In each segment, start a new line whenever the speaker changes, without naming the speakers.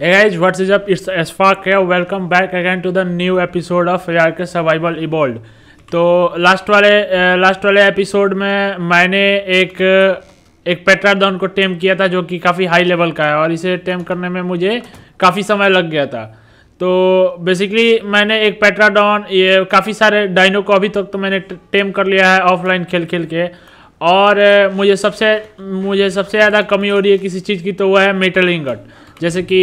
guys what's is up it's Ashfaq है welcome back again to the new episode of यार के survival इबोल्ड तो last वाले लास्ट uh, वाले एपिसोड में मैंने एक uh, एक पेट्राडाउन को टेम किया था जो कि काफ़ी हाई लेवल का है और इसे टेम करने में मुझे काफ़ी समय लग गया था तो बेसिकली मैंने एक पेट्राडॉन ये काफ़ी सारे डाइनो को अभी तक तो, तो मैंने टेम कर लिया है ऑफलाइन खेल खेल के और uh, मुझे सबसे मुझे सबसे ज़्यादा कमी हो रही है किसी चीज़ की तो वह है मेटल इंगट जैसे कि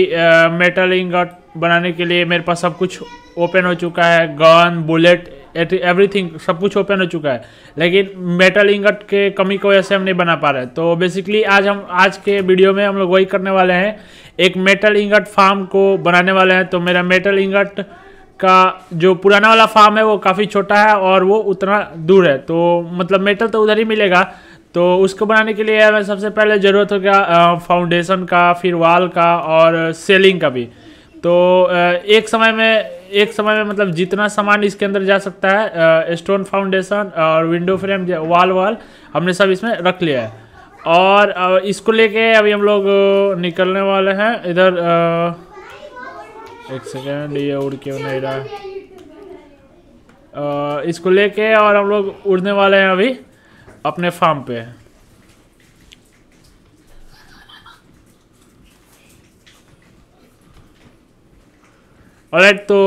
मेटल इंगट बनाने के लिए मेरे पास सब कुछ ओपन हो चुका है गन बुलेट एवरीथिंग सब कुछ ओपन हो चुका है लेकिन मेटल इंगट के कमी की वजह से हम नहीं बना पा रहे तो बेसिकली आज हम आज के वीडियो में हम लोग वही करने वाले हैं एक मेटल इंगट फार्म को बनाने वाले हैं तो मेरा मेटल इंगट का जो पुराना वाला फार्म है वो काफ़ी छोटा है और वो उतना दूर है तो मतलब मेटल तो उधर ही मिलेगा तो उसको बनाने के लिए हमें सबसे पहले ज़रूरत हो गया फाउंडेशन का फिर वाल का और सेलिंग का भी तो एक समय में एक समय में मतलब जितना सामान इसके अंदर जा सकता है स्टोन फाउंडेशन और विंडो फ्रेम वाल वाल हमने सब इसमें रख लिया है और इसको लेके अभी हम लोग निकलने वाले हैं इधर एक सेकेंड ये उड़ के नहीं रहा इसको लेके और हम लोग उड़ने वाले हैं अभी अपने फार्म पे ऑलराइट तो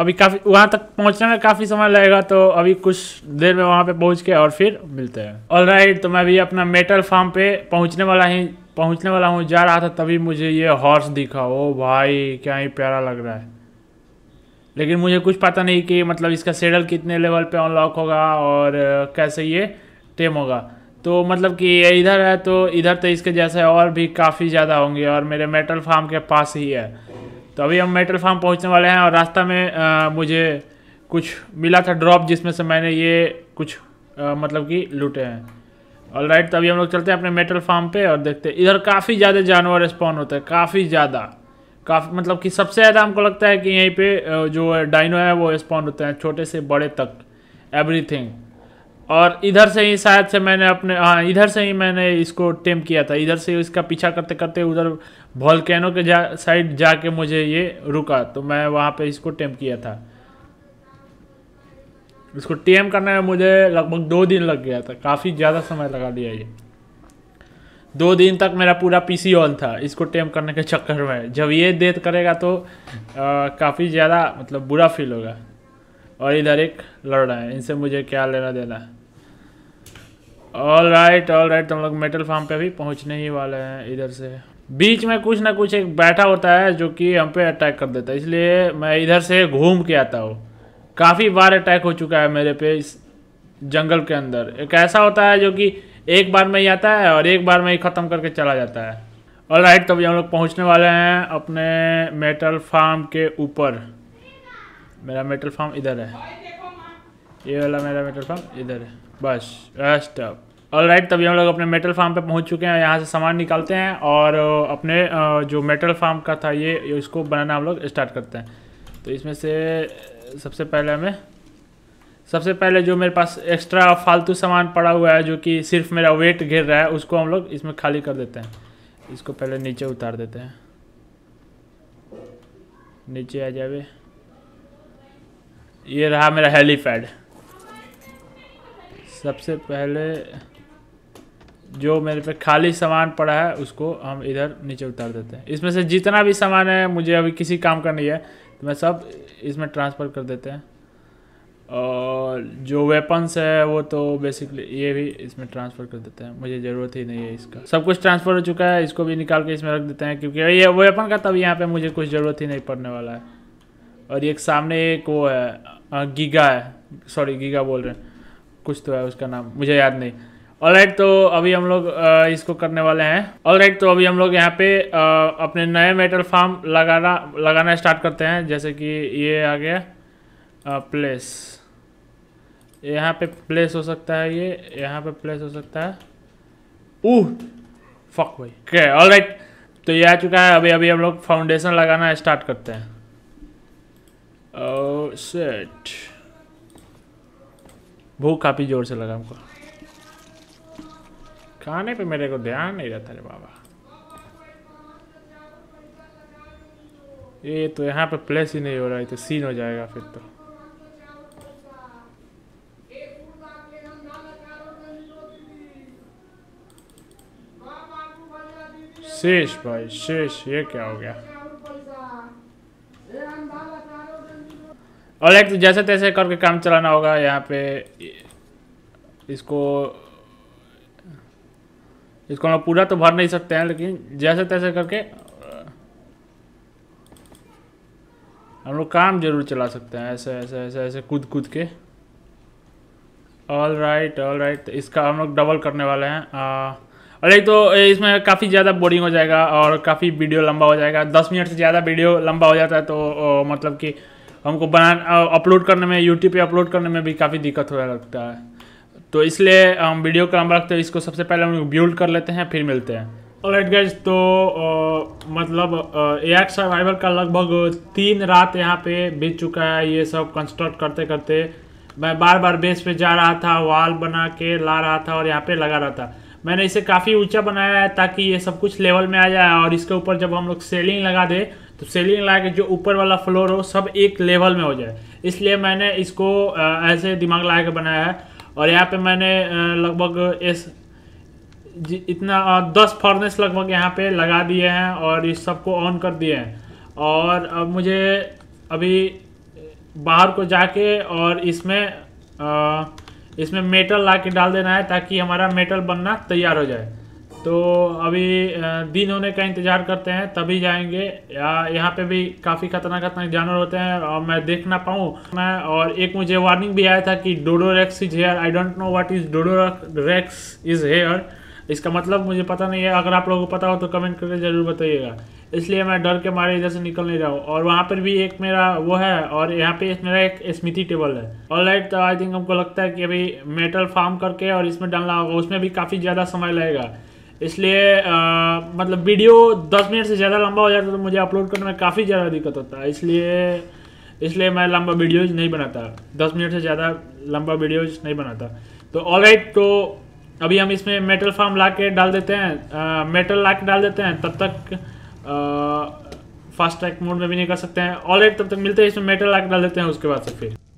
अभी काफ़ी वहाँ तक पहुँचने में काफ़ी समय लगेगा तो अभी कुछ देर में वहाँ पे पहुँच के और फिर मिलते हैं ऑलराइट तो मैं अभी अपना मेटल फार्म पे पहुँचने वाला ही पहुँचने वाला हूँ जा रहा था तभी मुझे ये हॉर्स दिखा ओ भाई क्या ही प्यारा लग रहा है लेकिन मुझे कुछ पता नहीं कि मतलब इसका सेडल कितने लेवल पे अनलॉक होगा और कैसे ये टेम होगा तो मतलब कि ये इधर है तो इधर तो इसके जैसे और भी काफ़ी ज़्यादा होंगे और मेरे मेटल फार्म के पास ही है तो अभी हम मेटल फार्म पहुंचने वाले हैं और रास्ता में आ, मुझे कुछ मिला था ड्रॉप जिसमें से मैंने ये कुछ आ, मतलब कि लूटे हैं ऑल राइट तो अभी हम लोग चलते हैं अपने मेटल फार्म पे और देखते हैं इधर काफ़ी ज़्यादा जानवर स्पॉन होते हैं काफ़ी ज़्यादा काफ़ी मतलब कि सबसे ज़्यादा हमको लगता है कि यहीं पे जो डाइनो है वो स्पॉन होते हैं छोटे से बड़े तक एवरीथिंग और इधर से ही शायद से मैंने अपने हाँ इधर से ही मैंने इसको टेम किया था इधर से इसका पीछा करते करते उधर वॉलकैनो के जा साइड जाके मुझे ये रुका तो मैं वहाँ पे इसको टेम किया था इसको टेम करने में मुझे लगभग दो दिन लग गया था काफ़ी ज़्यादा समय लगा दिया ये दो दिन तक मेरा पूरा पीसी ऑन था इसको टेम करने के चक्कर में जब ये डेथ करेगा तो काफ़ी ज़्यादा मतलब बुरा फील होगा और इधर एक लड़ रहा है इनसे मुझे क्या लेना देना है ऑल राइट ऑल राइट हम लोग मेटल फार्म पे भी पहुंचने ही वाले हैं इधर से बीच में कुछ ना कुछ एक बैठा होता है जो कि हम पे अटैक कर देता है इसलिए मैं इधर से घूम के आता हूँ काफ़ी बार अटैक हो चुका है मेरे पे इस जंगल के अंदर एक ऐसा होता है जो कि एक बार में ही आता है और एक बार में ही ख़त्म करके चला जाता है और राइट तभी हम लोग पहुँचने वाले हैं अपने मेटल फार्म के ऊपर मेरा मेटल फार्म इधर है ये वाला मेरा मेटल फार्म इधर है बस रेस्ट अप ऑल राइट तभी हम लोग अपने मेटल फार्म पे पहुंच चुके हैं यहाँ से सामान निकालते हैं और अपने जो मेटल फार्म का था ये इसको बनाना हम लोग स्टार्ट करते हैं तो इसमें से सबसे पहले हमें सबसे पहले जो मेरे पास एक्स्ट्रा फालतू सामान पड़ा हुआ है जो कि सिर्फ मेरा वेट घिर रहा है उसको हम लोग इसमें खाली कर देते हैं इसको पहले नीचे उतार देते हैं नीचे आ जाए ये रहा मेरा हेलीपैड सबसे पहले जो मेरे पे खाली सामान पड़ा है उसको हम इधर नीचे उतार देते हैं इसमें से जितना भी सामान है मुझे अभी किसी काम का नहीं है तो मैं सब इसमें ट्रांसफ़र कर देते हैं और जो वेपन्स है वो तो बेसिकली ये भी इसमें ट्रांसफ़र कर देते हैं मुझे ज़रूरत ही नहीं है इसका सब कुछ ट्रांसफ़र हो चुका है इसको भी निकाल के इसमें रख देते हैं क्योंकि ये वेपन का तब यहाँ पे मुझे कुछ ज़रूरत ही नहीं पड़ने वाला है और एक सामने एक वो है गीगा है सॉरी गीगा बोल रहे हैं कुछ तो है उसका नाम मुझे याद नहीं ऑल राइट तो अभी हम लोग इसको करने वाले हैं ऑल राइट तो अभी हम लोग यहाँ पे अपने नए मेटल फार्म लगाना लगाना स्टार्ट करते हैं जैसे कि ये आ गया प्लेस यहाँ पे प्लेस हो सकता है ये यहाँ पे प्लेस हो सकता है ऊ फक भाई ओके ऑल राइट तो ये आ चुका है अभी अभी हम लोग फाउंडेशन लगाना स्टार्ट करते हैं सेट oh, भूख काफ़ी ज़ोर से लगा हमको खाने पे मेरे को ध्यान नहीं रहता रे बाबा ये तो यहाँ पे प्लेस ही नहीं हो रहा है तो सीन हो जाएगा फिर तो शेष भाई शेष ये क्या हो गया और लाइक तो जैसे तैसे करके काम चलाना होगा यहाँ पे इसको इसको हम पूरा तो भर नहीं सकते हैं लेकिन जैसे तैसे करके हम लोग काम जरूर चला सकते हैं ऐसे ऐसे ऐसे ऐसे कूद कूद के ऑल राइट ऑल राइट इसका हम लोग डबल करने वाले हैं अरे और एक तो इसमें काफ़ी ज़्यादा बोरिंग हो जाएगा और काफ़ी वीडियो लंबा हो जाएगा दस मिनट से ज़्यादा वीडियो लंबा हो जाता है तो ओ, मतलब कि हमको बना अपलोड करने में यूट्यूब पे अपलोड करने में भी काफ़ी दिक्कत होने लगता है तो इसलिए हम वीडियो का हम रखते हैं इसको सबसे पहले हम बिल्ड कर लेते हैं फिर मिलते हैं और एट गज तो आ, मतलब ए सर्वाइवर का लगभग तीन रात यहाँ पे बीत चुका है ये सब कंस्ट्रक्ट करते करते मैं बार बार बेस पे जा रहा था वाल बना के ला रहा था और यहाँ पे लगा रहा था मैंने इसे काफ़ी ऊंचा बनाया है ताकि ये सब कुछ लेवल में आ जाए और इसके ऊपर जब हम लोग सेलिंग लगा दें तो सीलिंग ला के जो ऊपर वाला फ्लोर हो सब एक लेवल में हो जाए इसलिए मैंने इसको ऐसे दिमाग लगा के बनाया है और यहाँ पे मैंने लगभग इस इतना दस फर्नेस लगभग यहाँ पे लगा दिए हैं और इस सबको ऑन कर दिए हैं और अब मुझे अभी बाहर को जाके और इसमें आ, इसमें मेटल ला के डाल देना है ताकि हमारा मेटल बनना तैयार हो जाए तो अभी दिन होने का इंतज़ार करते हैं तभी जाएंगे या यहाँ पे भी काफ़ी खतरनाक खतरनाक जानवर होते हैं और मैं देख ना पाऊँ मैं और एक मुझे वार्निंग भी आया था कि dodo rex is here I don't know what is dodo rex is here इसका मतलब मुझे पता नहीं है अगर आप लोगों को पता हो तो कमेंट करके ज़रूर बताइएगा इसलिए मैं डर के मारे इधर से निकल नहीं रहा हूँ और वहाँ पर भी एक मेरा वो है और यहाँ पे मेरा एक स्मृति टेबल है और लाइट आई थिंक हमको लगता है कि अभी मेटल फार्म करके और इसमें डालना होगा उसमें भी काफ़ी ज़्यादा समय लगेगा इसलिए मतलब वीडियो दस मिनट से ज़्यादा लंबा हो जाता तो मुझे अपलोड करने में काफ़ी ज़्यादा दिक्कत होता है इसलिए इसलिए मैं लंबा वीडियोज नहीं बनाता दस मिनट से ज़्यादा लंबा वीडियोज नहीं बनाता तो ऑल राइट तो अभी हम इसमें मेटल फार्म ला के डाल देते हैं आ, मेटल ला के डाल देते हैं तब तक फास्ट ट्रैक मोड में भी नहीं कर सकते हैं ऑल राइट तब तक मिलते हैं इसमें मेटल ला के डाल देते हैं उसके बाद से फिर